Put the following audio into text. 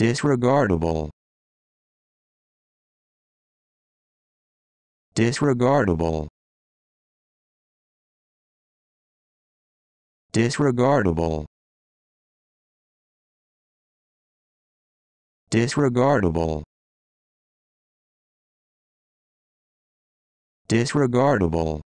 disregardable disregardable disregardable disregardable disregardable